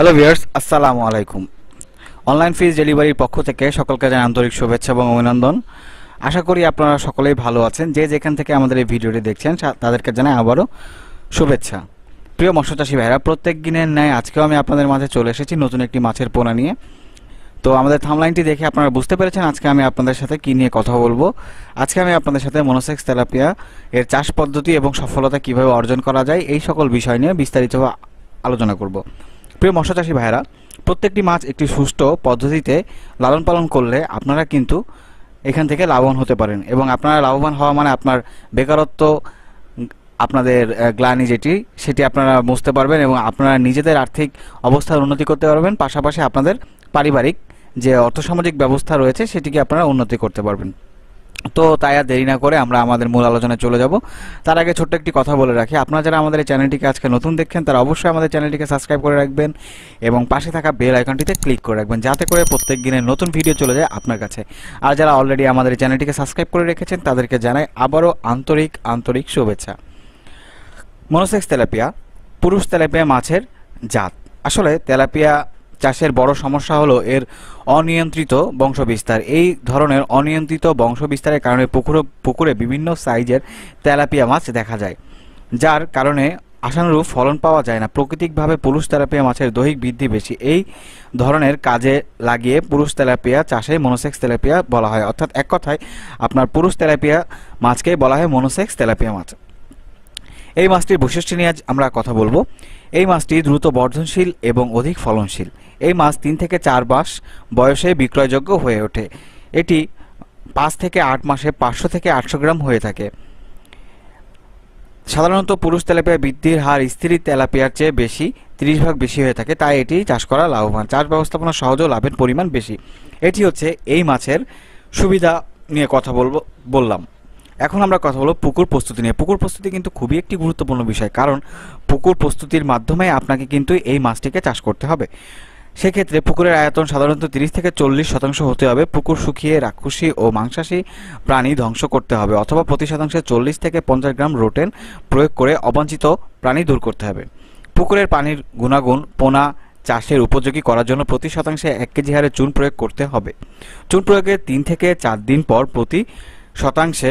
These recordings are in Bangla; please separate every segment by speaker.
Speaker 1: হ্যালো ভিয়ার্স আসসালামু আলাইকুম অনলাইন ফিজ ডেলিভারির পক্ষ থেকে সকলকে জানাই আন্তরিক শুভেচ্ছা এবং অভিনন্দন আশা করি আপনারা সকলেই ভালো আছেন যে যেখান থেকে আমাদের এই ভিডিওটি দেখছেন তাদেরকে জানাই আবারও শুভেচ্ছা প্রিয় মৎস্যচাষী ভাইরা প্রত্যেক দিনের ন্যায় আজকেও আমি আপনাদের মাঝে চলে এসেছি নতুন একটি মাছের পোনা নিয়ে তো আমাদের থামলাইনটি দেখে আপনারা বুঝতে পেরেছেন আজকে আমি আপনাদের সাথে কী নিয়ে কথা বলবো আজকে আমি আপনাদের সাথে মনোসেক্স তেলাপিয়া এর চাষ পদ্ধতি এবং সফলতা কিভাবে অর্জন করা যায় এই সকল বিষয় নিয়ে বিস্তারিতভাবে আলোচনা করব প্রিয় মৎস্যচাষী ভাইরা প্রত্যেকটি মাছ একটি সুষ্ঠু পদ্ধতিতে লালন পালন করলে আপনারা কিন্তু এখান থেকে লাভবান হতে পারেন এবং আপনারা লাভবান হওয়া মানে আপনার বেকারত্ব আপনাদের গ্লানি যেটি সেটি আপনারা বুঝতে পারবেন এবং আপনারা নিজেদের আর্থিক অবস্থার উন্নতি করতে পারবেন পাশাপাশি আপনাদের পারিবারিক যে অর্থসামাজিক ব্যবস্থা রয়েছে সেটিকে আপনারা উন্নতি করতে পারবেন তো তাই আর দেরি না করে আমরা আমাদের মূল আলোচনায় চলে যাব তার আগে ছোট্ট একটি কথা বলে রাখি আপনারা যারা আমাদের চ্যানেলটিকে আজকে নতুন দেখছেন তারা অবশ্যই আমাদের চ্যানেলটিকে সাবস্ক্রাইব করে রাখবেন এবং পাশে থাকা বেল আইকনটিতে ক্লিক করে রাখবেন যাতে করে প্রত্যেক দিনের নতুন ভিডিও চলে যায় আপনার কাছে আর যারা অলরেডি আমাদের চ্যানেলটিকে সাবস্ক্রাইব করে রেখেছেন তাদেরকে জানাই আবারও আন্তরিক আন্তরিক শুভেচ্ছা মনোসেক্স তেলাপিয়া পুরুষ তেলাপিয়া মাছের জাত আসলে তেলাপিয়া চাষের বড় সমস্যা হলো এর অনিয়ন্ত্রিত বংশবিস্তার এই ধরনের অনিয়ন্ত্রিত বংশবিস্তারের কারণে পুকুরে পুকুরে বিভিন্ন সাইজের তেলাপিয়া মাছ দেখা যায় যার কারণে আশানুরূপ ফলন পাওয়া যায় না প্রাকৃতিকভাবে পুরুষ তেলাপিয়া মাছের দৈহিক বৃদ্ধি বেশি এই ধরনের কাজে লাগিয়ে পুরুষ তেলাপিয়া চাষে মনোসেক্স তেলাপিয়া বলা হয় অর্থাৎ এক কথায় আপনার পুরুষ তেলাপিয়া মাছকেই বলা হয় মনোসেক্স তেলাপিয়া মাছ এই মাছটির বৈশিষ্ট্য নিয়ে আজ আমরা কথা বলবো এই মাছটি দ্রুত বর্ধনশীল এবং অধিক ফলনশীল এই মাছ তিন থেকে চার মাস বয়সে বিক্রয়যোগ্য হয়ে ওঠে এটি পাঁচ থেকে আট মাসে পাঁচশো থেকে আটশো গ্রাম হয়ে থাকে সাধারণত পুরুষ তেলাপিয়া বৃদ্ধির হার স্ত্রী তেলাপিয়ার চেয়ে বেশি তিরিশ ভাগ বেশি হয়ে থাকে তাই এটি চাষ করা লাভবান চাষ ব্যবস্থাপনা সহজ লাভের পরিমাণ বেশি এটি হচ্ছে এই মাছের সুবিধা নিয়ে কথা বলবো বললাম এখন আমরা কথা বলবো পুকুর প্রস্তুতি নিয়ে পুকুর প্রস্তুতি কিন্তু খুবই একটি গুরুত্বপূর্ণ বিষয় কারণ পুকুর প্রস্তুতির মাধ্যমে আপনাকে কিন্তু এই মাছটিকে চাষ করতে হবে সেক্ষেত্রে পুকুরের আয়তন সাধারণত তিরিশ থেকে চল্লিশ শতাংশ হতে হবে পুকুর শুকিয়ে রাক্ষসী ও মাংসাশী প্রাণী ধ্বংস করতে হবে অথবা প্রতি শতাংশে চল্লিশ থেকে পঞ্চাশ গ্রাম রোটেন প্রয়োগ করে অবাঞ্ছিত প্রাণী দূর করতে হবে পুকুরের পানির গুণাগুণ পোনা চাষের উপযোগী করার জন্য প্রতি শতাংশে এক কেজি হারে চুন প্রয়োগ করতে হবে চুন প্রয়োগের তিন থেকে চার দিন পর প্রতি শতাংশে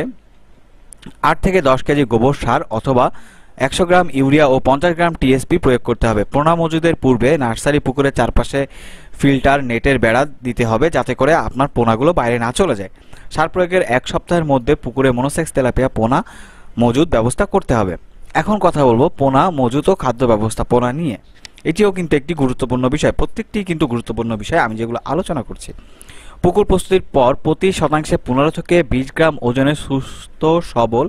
Speaker 1: আট থেকে দশ কেজি গোবর সার অথবা একশো গ্রাম ইউরিয়া ও পঞ্চাশ গ্রাম টিএসপি প্রয়োগ করতে হবে পোনা মজুদের পূর্বে নার্সারি পুকুরের চারপাশে ফিল্টার নেটের বেড়া দিতে হবে যাতে করে আপনার পোনাগুলো বাইরে না চলে যায় সার প্রয়োগের এক সপ্তাহের মধ্যে পুকুরে মনোসেক্স তেলাপিয়া পোনা মজুদ ব্যবস্থা করতে হবে এখন কথা বলবো পোনা মজুত ও খাদ্য ব্যবস্থাপনা নিয়ে এটিও কিন্তু একটি গুরুত্বপূর্ণ বিষয় প্রত্যেকটি কিন্তু গুরুত্বপূর্ণ বিষয় আমি যেগুলো আলোচনা করছি পুকুর প্রস্তুতির পর প্রতি শতাংশে পনেরো থেকে বিশ গ্রাম ওজনে সুস্থ সবল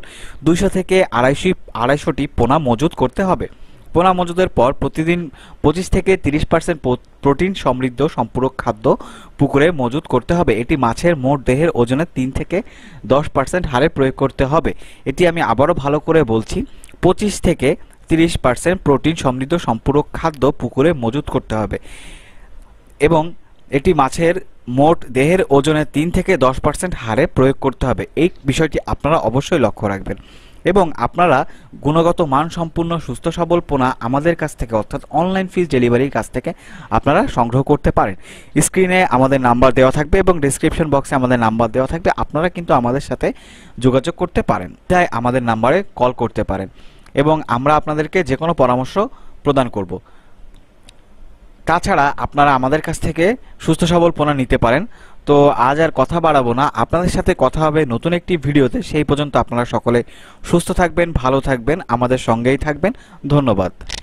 Speaker 1: দুইশো থেকে আড়াইশো আড়াইশোটি পোনা মজুত করতে হবে পোনা মজুদের পর প্রতিদিন পঁচিশ থেকে তিরিশ পার্সেন্ট প্রোটিন সমৃদ্ধ সম্পূরক খাদ্য পুকুরে মজুত করতে হবে এটি মাছের মোট দেহের ওজনে তিন থেকে দশ পার্সেন্ট হারে প্রয়োগ করতে হবে এটি আমি আবারও ভালো করে বলছি পঁচিশ থেকে তিরিশ পার্সেন্ট প্রোটিন সমৃদ্ধ সম্পূরক খাদ্য পুকুরে মজুত করতে হবে এবং এটি মাছের মোট দেহের ওজনের তিন থেকে দশ পার্সেন্ট হারে প্রয়োগ করতে হবে এই বিষয়টি আপনারা অবশ্যই লক্ষ্য রাখবেন এবং আপনারা গুণগত মান সম্পূর্ণ সুস্থ সবল পোনা আমাদের কাছ থেকে অর্থাৎ অনলাইন ফিজ ডেলিভারির কাছ থেকে আপনারা সংগ্রহ করতে পারেন স্ক্রিনে আমাদের নাম্বার দেওয়া থাকবে এবং ডিসক্রিপশন বক্সে আমাদের নাম্বার দেওয়া থাকবে আপনারা কিন্তু আমাদের সাথে যোগাযোগ করতে পারেন তাই আমাদের নাম্বারে কল করতে পারেন এবং আমরা আপনাদেরকে যে কোনো পরামর্শ প্রদান করব তাছাড়া আপনারা আমাদের কাছ থেকে সুস্থ সবল পোনা নিতে পারেন তো আজ আর কথা বাড়াবো না আপনাদের সাথে কথা হবে নতুন একটি ভিডিওতে সেই পর্যন্ত আপনারা সকলে সুস্থ থাকবেন ভালো থাকবেন আমাদের সঙ্গেই থাকবেন ধন্যবাদ